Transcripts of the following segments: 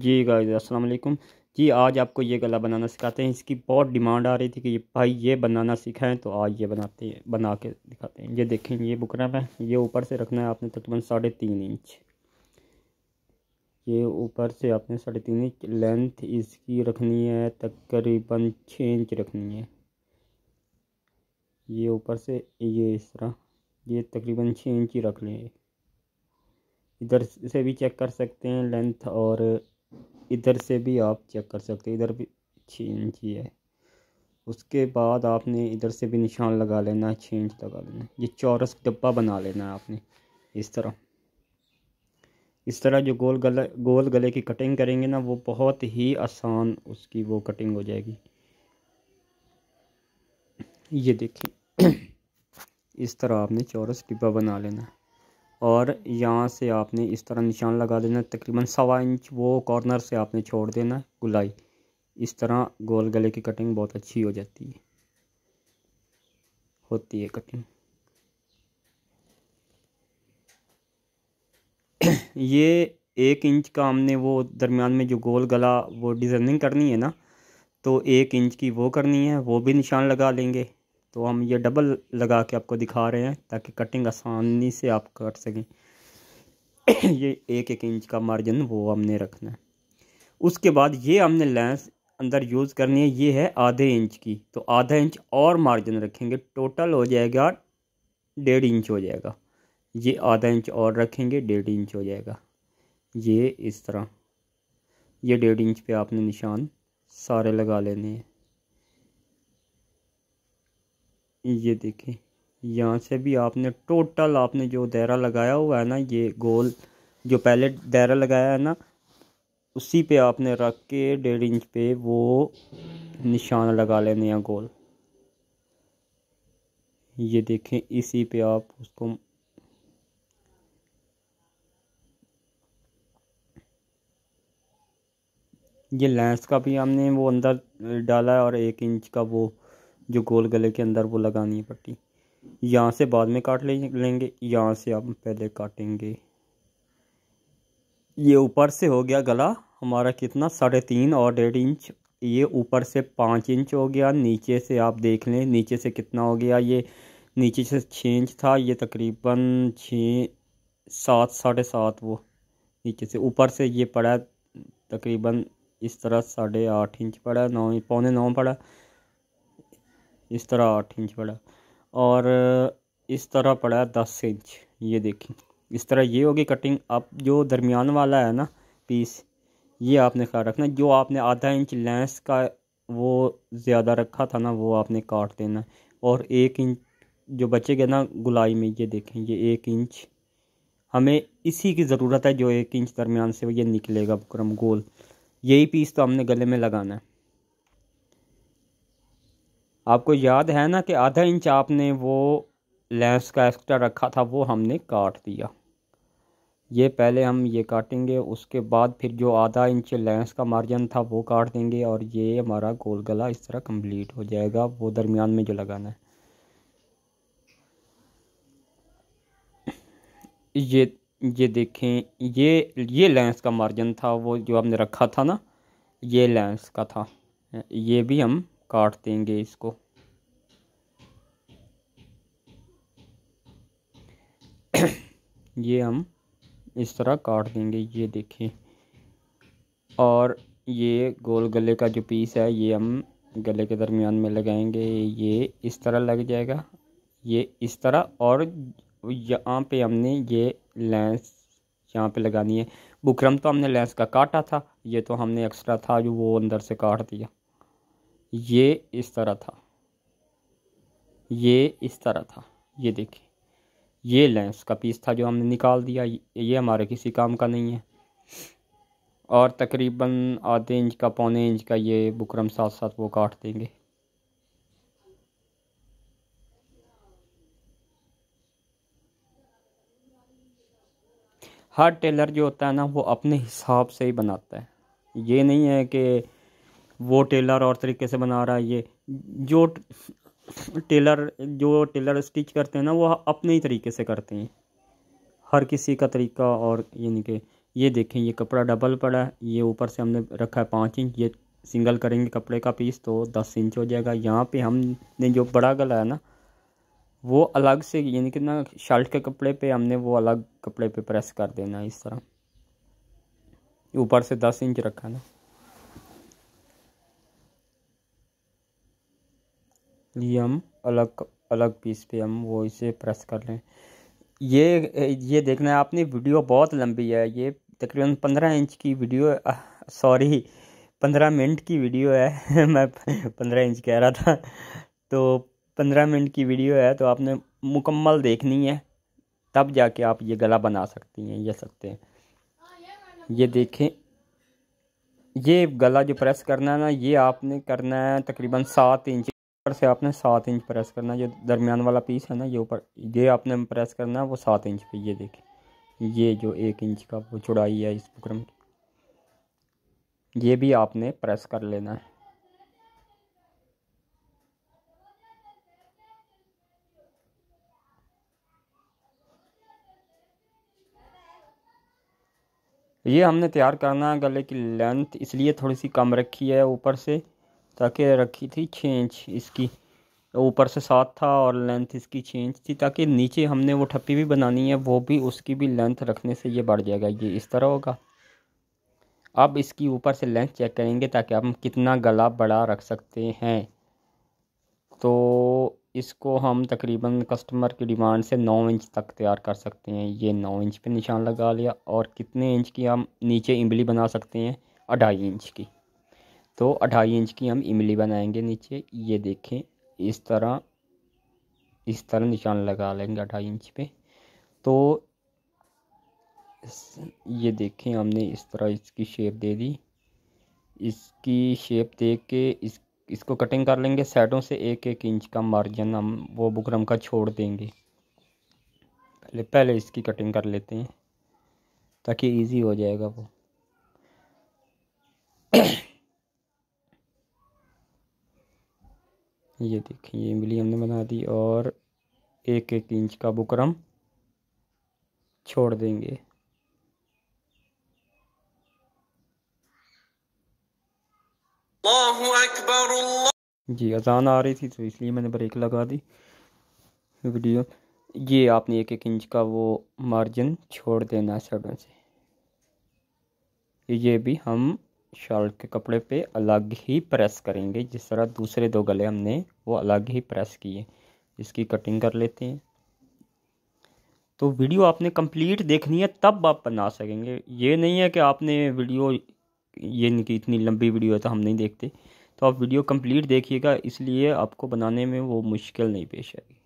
जी guys अस्सलाम वालेकुम जी आज आपको ये गला बनाना सिखाते हैं इसकी बहुत डिमांड आ रही थी कि ये भाई ये बनाना सिखाएं तो आज ये बनाते हैं बना के दिखाते हैं ये देखें ये बुकरम है ये ऊपर से रखना है आपने तकरीबन साढ़े तीन इंच ये ऊपर से आपने साढ़े तीन इंच लेंथ इसकी रखनी है तकरीबन छः इंच रखनी है ये ऊपर से ये इस तरह ये तकरीबन छः इंच ही रख लें इधर से भी चेक कर सकते हैं लेंथ और इधर से भी आप चेक कर सकते इधर भी छः इंच ही है उसके बाद आपने इधर से भी निशान लगा लेना है छः इंच लगा लेना ये चौरस डब्बा बना लेना है आपने इस तरह इस तरह जो गोल गले गोल गले की कटिंग करेंगे ना वो बहुत ही आसान उसकी वो कटिंग हो जाएगी ये देखिए इस तरह आपने चौरस डिब्बा बना लेना है और यहाँ से आपने इस तरह निशान लगा देना तकरीबन सवा इंच वो कॉर्नर से आपने छोड़ देना गुलाई इस तरह गोल गले की कटिंग बहुत अच्छी हो जाती है होती है कटिंग ये एक इंच का हमने वो दरमियान में जो गोल गला वो डिज़ाइनिंग करनी है ना तो एक इंच की वो करनी है वो भी निशान लगा लेंगे तो हम ये डबल लगा के आपको दिखा रहे हैं ताकि कटिंग आसानी से आप कर सकें ये एक एक इंच का मार्जिन वो हमने रखना है उसके बाद ये हमने लेंस अंदर यूज़ करनी है ये है आधे इंच की तो आधा इंच और मार्जिन रखेंगे टोटल हो जाएगा डेढ़ इंच हो जाएगा ये आधा इंच और रखेंगे डेढ़ इंच हो जाएगा ये इस तरह ये डेढ़ इंच पे आपने निशान सारे लगा लेने हैं ये देखें यहाँ से भी आपने टोटल आपने जो दायरा लगाया हुआ है ना ये गोल जो पहले दायरा लगाया है ना उसी पे आपने रख के डेढ़ इंच पे वो निशान लगा लेने हैं गोल ये देखें इसी पे आप उसको ये लेंस का भी हमने वो अंदर डाला है और एक इंच का वो जो गोल गले के अंदर वो लगानी है पट्टी यहाँ से बाद में काट लेंगे यहाँ से आप पहले काटेंगे ये ऊपर से हो गया गला हमारा कितना साढ़े तीन और डेढ़ इंच ये ऊपर से पाँच इंच हो गया नीचे से आप देख लें नीचे से कितना हो गया ये नीचे से छः इंच था ये तकरीबन छः सात साढ़े सात वो नीचे से ऊपर से ये पड़ा तकरीबन इस तरह साढ़े आठ इंच पड़ा नौ पौने नौ पड़ा इस तरह आठ इंच पड़ा और इस तरह पड़ा दस इंच ये देखें इस तरह ये होगी कटिंग आप जो दरमियान वाला है ना पीस ये आपने ख्याल रखना जो आपने आधा इंच लेंस का वो ज़्यादा रखा था ना वो आपने काट देना और एक इंच जो बचे गए ना गुलाई में ये देखें ये एक इंच हमें इसी की ज़रूरत है जो एक इंच दरमियान से ये निकलेगा बकरम गोल यही पीस तो हमने गले में लगाना है आपको याद है ना कि आधा इंच आपने वो लेंस का एक्स्ट्रा रखा था वो हमने काट दिया ये पहले हम ये काटेंगे उसके बाद फिर जो आधा इंच लेंस का मार्जिन था वो काट देंगे और ये हमारा गोल गला इस तरह कंप्लीट हो जाएगा वो दरमियान में जो लगाना है ये ये देखें ये ये लेंस का मार्जिन था वो जो हमने रखा था ना ये लेंस का था ये भी हम काट देंगे इसको ये हम इस तरह काट देंगे ये देखिए और ये गोल गले का जो पीस है ये हम गले के दरमियान में लगाएंगे ये इस तरह लग जाएगा ये इस तरह और यहाँ पे हमने ये लेंस यहाँ पे लगानी है बुकरम तो हमने लेंस का काटा था ये तो हमने एक्स्ट्रा था जो वो अंदर से काट दिया ये इस तरह था ये इस तरह था ये देखिए ये लेंस का पीस था जो हमने निकाल दिया ये हमारे किसी काम का नहीं है और तकरीबन आधे इंच का पौने इंच का ये बुकरम साथ साथ वो काट देंगे हर टेलर जो होता है ना वो अपने हिसाब से ही बनाता है ये नहीं है कि वो टेलर और तरीके से बना रहा है ये जो टेलर जो टेलर स्टिच करते हैं ना वो अपने ही तरीके से करते हैं हर किसी का तरीका और यानी कि ये देखें ये कपड़ा डबल पड़ा है ये ऊपर से हमने रखा है पाँच इंच ये सिंगल करेंगे कपड़े का पीस तो दस इंच हो जाएगा यहाँ पे हमने जो बड़ा गला है ना वो अलग से यानी कि ना शर्ट के कपड़े पे हमने वो अलग कपड़े पे प्रेस कर देना इस तरह ऊपर से दस इंच रखा ना लिए हम अलग अलग पीस पे हम वो इसे प्रेस कर लें ये ये देखना है आपने वीडियो बहुत लंबी है ये तकरीबन पंद्रह इंच की वीडियो सॉरी पंद्रह मिनट की वीडियो है मैं पंद्रह इंच कह रहा था तो पंद्रह मिनट की वीडियो है तो आपने मुकम्मल देखनी है तब जाके आप ये गला बना सकती हैं ये सकते हैं ये देखें ये गला जो प्रेस करना है ना ये आपने करना है तकरीबन सात इंच ऊपर से आपने सात इंच प्रेस करना है जो दरमियान वाला पीस है ना ये ऊपर ये आपने प्रेस करना है वो सात इंच पे ये देखिए ये जो एक इंच का वो चौड़ाई है इस बुकरम की ये भी आपने प्रेस कर लेना है ये हमने तैयार करना है गले की लेंथ इसलिए थोड़ी सी कम रखी है ऊपर से ताकि रखी थी छः इंच इसकी ऊपर से सात था और लेंथ इसकी छः इंच थी ताकि नीचे हमने वो ठप्पी भी बनानी है वो भी उसकी भी लेंथ रखने से ये बढ़ जाएगा ये इस तरह होगा अब इसकी ऊपर से लेंथ चेक करेंगे ताकि हम कितना गला बड़ा रख सकते हैं तो इसको हम तकरीबन कस्टमर की डिमांड से नौ इंच तक तैयार कर सकते हैं ये नौ इंच पे निशान लगा लिया और कितने इंच की हम नीचे इमली बना सकते हैं अढ़ाई इंच की तो अढ़ाई इंच की हम इमली बनाएंगे नीचे ये देखें इस तरह इस तरह निशान लगा लेंगे अढ़ाई इंच पे तो ये देखें हमने इस तरह इसकी शेप दे दी इसकी शेप दे के इस इसको कटिंग कर लेंगे साइडों से एक एक इंच का मार्जिन हम वो बुकरम का छोड़ देंगे पहले पहले इसकी कटिंग कर लेते हैं ताकि इजी हो जाएगा वो ये देखिए ये इमली हमने बना दी और एक एक इंच का बुकरम छोड़ देंगे जी अजान आ रही थी तो इसलिए मैंने ब्रेक लगा दी वीडियो ये आपने एक एक इंच का वो मार्जिन छोड़ देना है साइडों से ये भी हम शॉल के कपड़े पे अलग ही प्रेस करेंगे जिस तरह दूसरे दो गले हमने वो अलग ही प्रेस किए इसकी कटिंग कर लेते हैं तो वीडियो आपने कंप्लीट देखनी है तब आप बना सकेंगे ये नहीं है कि आपने वीडियो ये नहीं कि इतनी लंबी वीडियो है तो हम नहीं देखते तो आप वीडियो कंप्लीट देखिएगा इसलिए आपको बनाने में वो मुश्किल नहीं पेश आएगी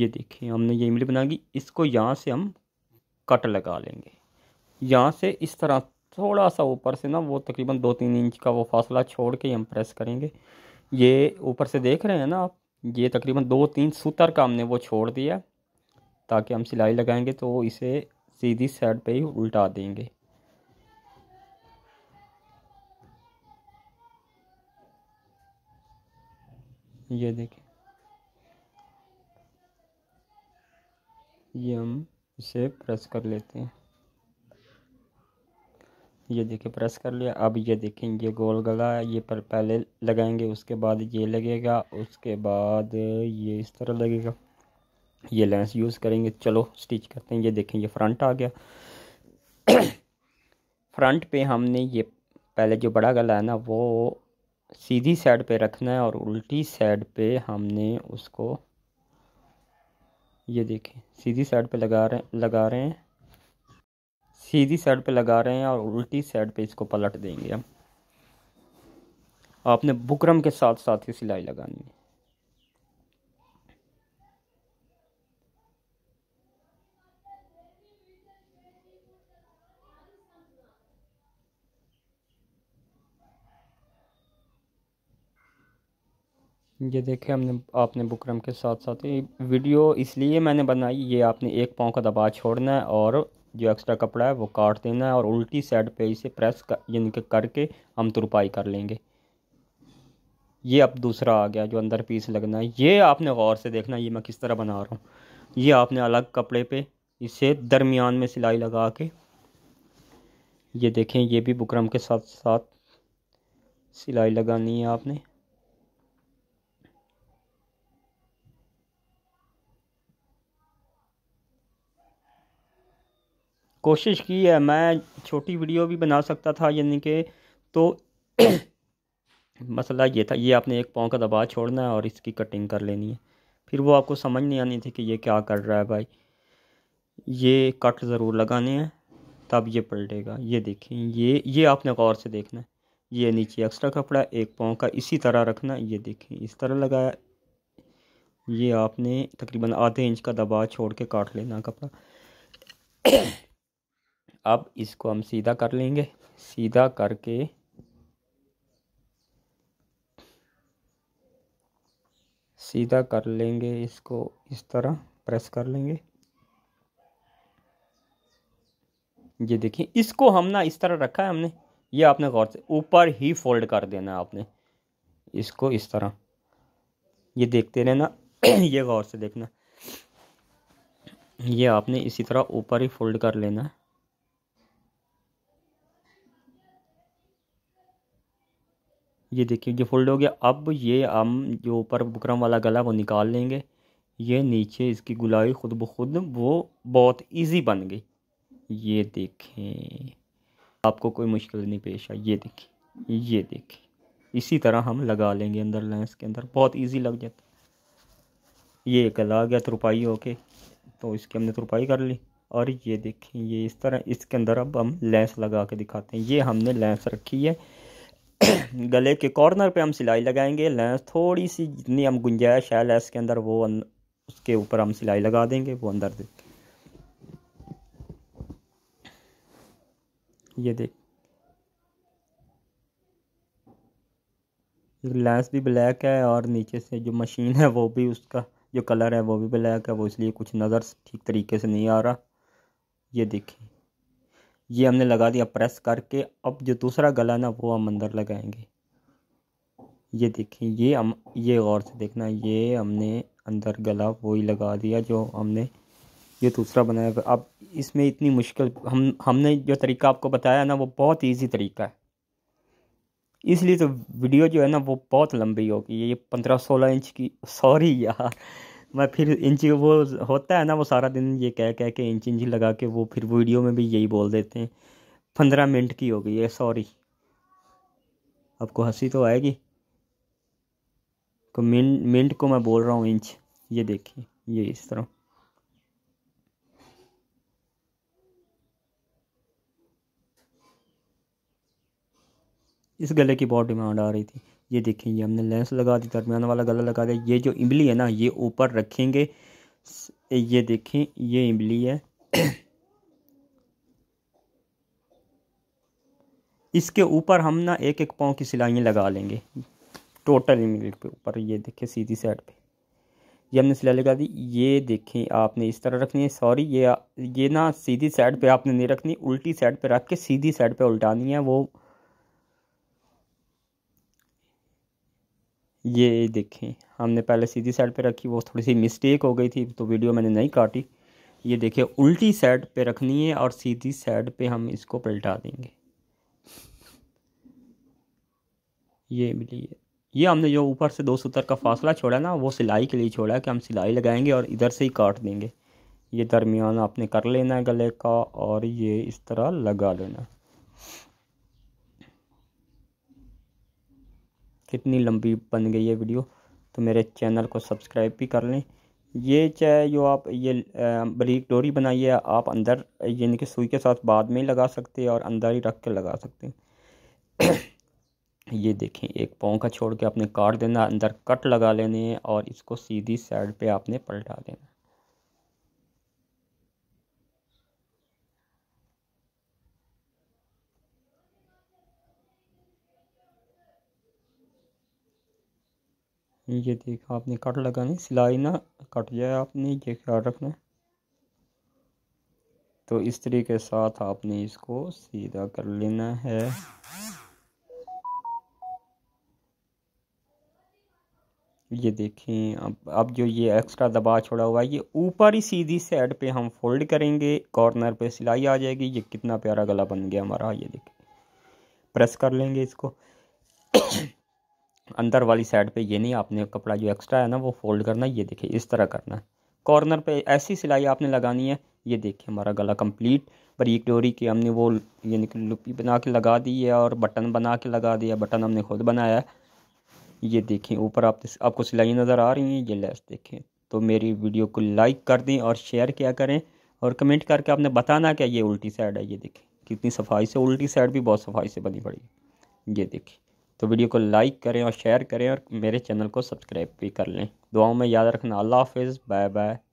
ये देखिए हमने ये इमली बनाएगी इसको यहाँ से हम कट लगा लेंगे यहाँ से इस तरह थोड़ा सा ऊपर से ना वो तकरीबन दो तीन इंच का वो फासला छोड़ के हम प्रेस करेंगे ये ऊपर से देख रहे हैं ना आप ये तकरीबन दो तीन सूतर का हमने वो छोड़ दिया ताकि हम सिलाई लगाएंगे तो इसे सीधी साइड पे ही उल्टा देंगे ये देखें ये हम इसे प्रेस कर लेते हैं ये देखिए प्रेस कर लिया अब ये देखें ये गोल गला है ये पर पहले लगाएंगे उसके बाद ये लगेगा उसके बाद ये इस तरह लगेगा ये लेंस यूज़ करेंगे चलो स्टिच करते हैं ये देखें ये फ्रंट आ गया फ्रंट पे हमने ये पहले जो बड़ा गला है ना वो सीधी साइड पे रखना है और उल्टी साइड पे हमने उसको ये देखें सीधी साइड पे लगा रहे लगा रहे हैं सीधी साइड पे लगा रहे हैं और उल्टी साइड पे इसको पलट देंगे हम आपने बुकरम के साथ साथ ही सिलाई लगानी है ये देखे हमने आपने बुकरम के साथ साथ ये वीडियो इसलिए मैंने बनाई ये आपने एक पाँव का दबाव छोड़ना है और जो एक्स्ट्रा कपड़ा है वो काट देना है और उल्टी साइड पे इसे प्रेस कर यानी कि करके हम तुरपाई कर लेंगे ये अब दूसरा आ गया जो अंदर पीस लगना है ये आपने गौर से देखना ये मैं किस तरह बना रहा हूँ ये आपने अलग कपड़े पे इसे दरमियान में सिलाई लगा के ये देखें ये भी बुकरम के साथ साथ सिलाई लगानी है आपने कोशिश की है मैं छोटी वीडियो भी बना सकता था यानी कि तो मसला ये था ये आपने एक पाँव का दबा छोड़ना है और इसकी कटिंग कर लेनी है फिर वो आपको समझ नहीं आनी थी कि ये क्या कर रहा है भाई ये कट ज़रूर लगाने हैं तब ये पलटेगा ये देखें ये ये आपने गौर से देखना है ये नीचे एक्स्ट्रा कपड़ा एक पाँव का इसी तरह रखना ये देखें इस तरह लगाया ये आपने तकरीबन आधे इंच का दबा छोड़ के काट लेना कपड़ा अब इसको हम सीधा कर लेंगे सीधा करके सीधा कर लेंगे इसको इस तरह प्रेस कर लेंगे ये देखिए इसको हम ना इस तरह रखा है हमने ये आपने गौर से ऊपर ही फोल्ड कर देना आपने इसको इस तरह ये देखते रहना ये गौर से देखना ये आपने इसी तरह ऊपर ही फोल्ड कर लेना है ये देखिए ये फोल्ड हो गया अब ये हम जो ऊपर बुकरम वाला गला वो निकाल लेंगे ये नीचे इसकी गुलाई खुद ब खुद वो बहुत इजी बन गई ये देखें आपको कोई मुश्किल नहीं पेश आई ये देखिए ये देखिए इसी तरह हम लगा लेंगे अंदर लेंस के अंदर बहुत इजी लग जाता ये गला आ गया तुरपाई होके तो इसकी हमने तुरपाई कर ली और ये देखें ये इस तरह इसके अंदर अब हम लेंस लगा के दिखाते हैं ये हमने लेंस रखी है गले के कॉर्नर पे हम सिलाई लगाएंगे लेंस थोड़ी सी जितनी हम गुंजाइश है लेंस के अंदर वो अन, अं-, उसके ऊपर हम सिलाई लगा देंगे वो अंदर दे ये देख लेंस भी ब्लैक है और नीचे से जो मशीन है वो भी उसका जो कलर है वो भी ब्लैक है वो इसलिए कुछ नज़र ठीक तरीके से नहीं आ रहा ये देखें ये हमने लगा दिया प्रेस करके अब जो दूसरा गला ना वो हम अंदर लगाएंगे ये देखें ये हम ये गौर से देखना ये हमने अंदर गला वही लगा दिया जो हमने ये दूसरा बनाया अब इसमें इतनी मुश्किल हम हमने जो तरीका आपको बताया ना वो बहुत ईजी तरीका है इसलिए तो वीडियो जो है ना वो बहुत लंबी होगी ये पंद्रह सोलह इंच की सॉरी यार मैं फिर इंच वो होता है ना वो सारा दिन ये कह कह के इंच इंच लगा के वो फिर वीडियो में भी यही बोल देते हैं पंद्रह मिनट की हो गई है सॉरी आपको हंसी तो आएगी को तो मिनट मिनट को मैं बोल रहा हूँ इंच ये देखिए ये इस तरह इस गले की बहुत डिमांड आ रही थी ये देखें ये हमने लेंस लगा दी दरमियान वाला गला लगा दिया ये जो इमली है ना ये ऊपर रखेंगे ये देखें ये इमली है इसके ऊपर हम ना एक एक पाँव की सिलाइयाँ लगा लेंगे टोटल इमली के ऊपर ये देखें सीधी साइड पे ये हमने सिलाई लगा दी ये देखें आपने इस तरह रखनी है सॉरी ये ये ना सीधी साइड पे आपने नहीं रखनी उल्टी साइड पे रख के सीधी साइड पे उल्टानी है वो ये देखें हमने पहले सीधी साइड पे रखी वो थोड़ी सी मिस्टेक हो गई थी तो वीडियो मैंने नहीं काटी ये देखिए उल्टी साइड पे रखनी है और सीधी साइड पे हम इसको पलटा देंगे ये है ये हमने जो ऊपर से दो सूत्र का फासला छोड़ा ना वो सिलाई के लिए छोड़ा है कि हम सिलाई लगाएंगे और इधर से ही काट देंगे ये दरमियान आपने कर लेना है गले का और ये इस तरह लगा लेना कितनी लंबी बन गई है वीडियो तो मेरे चैनल को सब्सक्राइब भी कर लें ये चाहे जो आप ये बरीक डोरी बनाई है आप अंदर यानी कि सुई के साथ बाद में ही लगा सकते हैं और अंदर ही रख के लगा सकते हैं ये देखें एक पाँव का छोड़ के आपने काट देना अंदर कट लगा लेने और इसको सीधी साइड पे आपने पलटा देना ये देखा आपने कट लगानी सिलाई ना कट जाए आपने ये ख्याल रखना तो इस तरीके के साथ आपने इसको सीधा कर लेना है ये देखें अब अब जो ये एक्स्ट्रा दबा छोड़ा हुआ है ये ऊपर ही सीधी साइड पे हम फोल्ड करेंगे कॉर्नर पे सिलाई आ जाएगी ये कितना प्यारा गला बन गया हमारा ये देखें प्रेस कर लेंगे इसको अंदर वाली साइड पे ये नहीं आपने कपड़ा जो एक्स्ट्रा है ना वो फोल्ड करना ये देखिए इस तरह करना है कॉर्नर पे ऐसी सिलाई आपने लगानी है ये देखिए हमारा गला कंप्लीट बरीक डोरी की हमने वो यानी कि लुपी बना के लगा दी है और बटन बना के लगा दिया बटन हमने खुद बनाया है ये देखें ऊपर आप आपको सिलाई नज़र आ रही हैं ये लेस देखें तो मेरी वीडियो को लाइक कर दें और शेयर किया करें और कमेंट करके आपने बताना क्या ये उल्टी साइड है ये देखें कितनी सफाई से उल्टी साइड भी बहुत सफाई से बनी पड़ी ये देखें तो वीडियो को लाइक करें और शेयर करें और मेरे चैनल को सब्सक्राइब भी कर लें दुआओं में याद रखना अल्लाह हाफिज़ बाय बाय